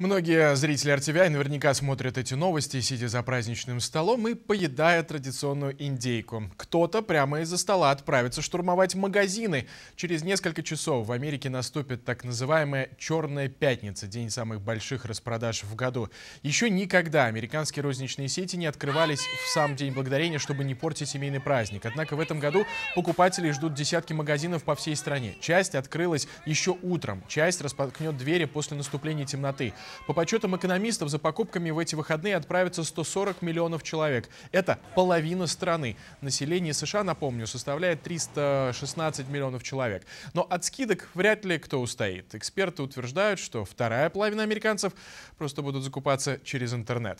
Многие зрители RTVI наверняка смотрят эти новости, сидя за праздничным столом и поедая традиционную индейку. Кто-то прямо из-за стола отправится штурмовать магазины. Через несколько часов в Америке наступит так называемая «Черная пятница» – день самых больших распродаж в году. Еще никогда американские розничные сети не открывались в сам День Благодарения, чтобы не портить семейный праздник. Однако в этом году покупателей ждут десятки магазинов по всей стране. Часть открылась еще утром, часть распахнет двери после наступления темноты – по подсчетам экономистов, за покупками в эти выходные отправится 140 миллионов человек. Это половина страны. Население США, напомню, составляет 316 миллионов человек. Но от скидок вряд ли кто устоит. Эксперты утверждают, что вторая половина американцев просто будут закупаться через интернет.